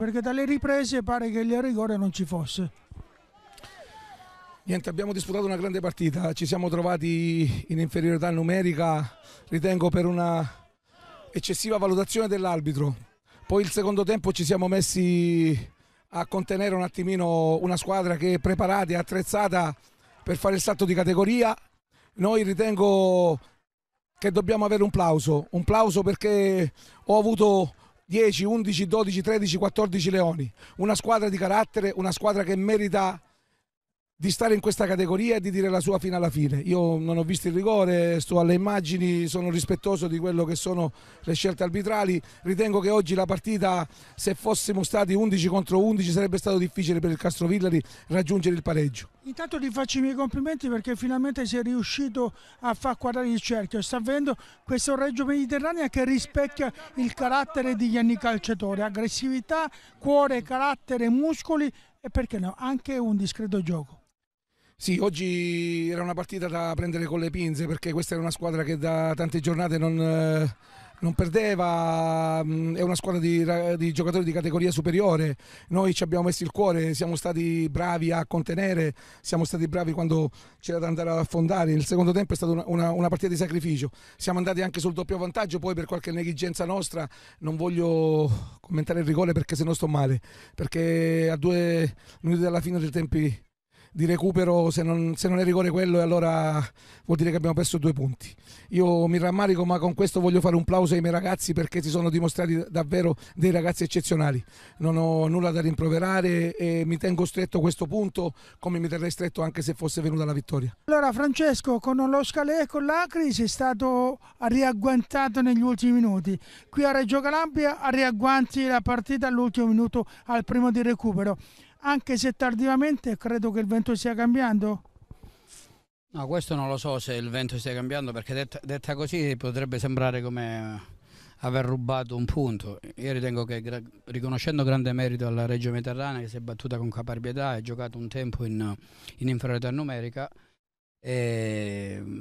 perché dalle riprese pare che il rigore non ci fosse. Niente, abbiamo disputato una grande partita, ci siamo trovati in inferiorità numerica, ritengo per una eccessiva valutazione dell'arbitro. Poi il secondo tempo ci siamo messi a contenere un attimino una squadra che è preparata e attrezzata per fare il salto di categoria. Noi ritengo che dobbiamo avere un plauso, un plauso perché ho avuto 10, 11, 12, 13, 14 leoni. Una squadra di carattere, una squadra che merita di stare in questa categoria e di dire la sua fino alla fine. Io non ho visto il rigore, sto alle immagini, sono rispettoso di quello che sono le scelte arbitrali. Ritengo che oggi la partita, se fossimo stati 11 contro 11, sarebbe stato difficile per il Castrovillari raggiungere il pareggio. Intanto ti faccio i miei complimenti perché finalmente sei riuscito a far quadrare il cerchio. Sta avendo questo Reggio Mediterraneo che rispecchia il carattere di Gianni Calciatore. Aggressività, cuore, carattere, muscoli e perché no, anche un discreto gioco. Sì, oggi era una partita da prendere con le pinze perché questa era una squadra che da tante giornate non... Eh non perdeva, mm, è una squadra di, di, giocatori di categoria superiore, noi ci abbiamo messo il cuore, siamo stati bravi a contenere, siamo stati bravi quando c'era da andare ad affondare, il secondo tempo è stata una, una, una, partita di sacrificio, siamo andati anche sul doppio vantaggio, poi per qualche negligenza nostra non voglio commentare il rigore perché se no sto male, perché a due minuti dalla fine del tempo di recupero, se non, se non è rigore quello, e allora vuol dire che abbiamo perso due punti. Io mi rammarico, ma con questo voglio fare un plauso ai miei ragazzi perché si sono dimostrati davvero dei ragazzi eccezionali. Non ho nulla da rimproverare e mi tengo stretto questo punto come mi terrei stretto anche se fosse venuta la vittoria. Allora, Francesco, con lo scalè e con l'Acri sei stato riagguantato negli ultimi minuti. Qui a Reggio Calabria riagguanti la partita all'ultimo minuto al primo di recupero anche se tardivamente credo che il vento stia cambiando? No, questo non lo so se il vento stia cambiando perché detta, detta così potrebbe sembrare come aver rubato un punto. Io ritengo che riconoscendo grande merito alla Reggio Mediterranea che si è battuta con caparbietà e ha giocato un tempo in, in inferiorità numerica, mm,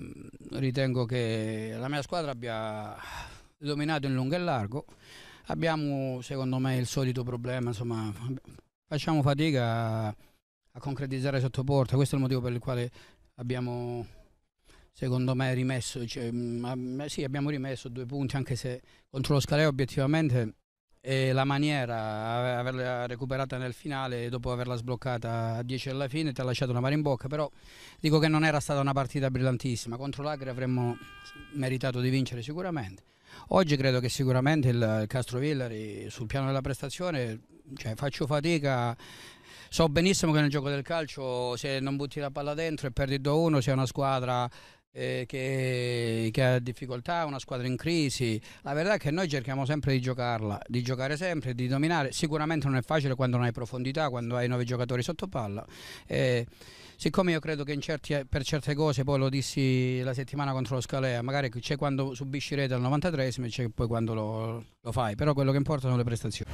ritengo che la mia squadra abbia dominato in lungo e largo. Abbiamo secondo me il solito problema, insomma facciamo fatica a, a concretizzare sotto porta. Questo è il motivo per il quale abbiamo, secondo me, rimesso, cioè, mm, ma, sì, abbiamo rimesso due punti, anche se contro lo Scalea obiettivamente e la maniera, averla recuperata nel finale dopo averla sbloccata a 10 alla fine ti ha lasciato una mare in bocca, però dico che non era stata una partita brillantissima, contro l'Agri avremmo meritato di vincere sicuramente. Oggi credo che sicuramente il Castro Villari sul piano della prestazione cioè, faccio fatica. So benissimo che nel gioco del calcio se non butti la palla dentro e perdi 2-1 sei una squadra eh, che, che, ha difficoltà, una squadra in crisi. La verità è che noi cerchiamo sempre di giocarla, di giocare sempre, di dominare. Sicuramente non è facile quando non hai profondità, quando hai nove giocatori sotto palla. Eh, siccome io credo che certi, per certe cose, poi lo dissi la settimana contro lo Scalea, magari c'è quando subisci rete al 93 e c'è poi quando lo, lo fai, però quello che importa sono le prestazioni.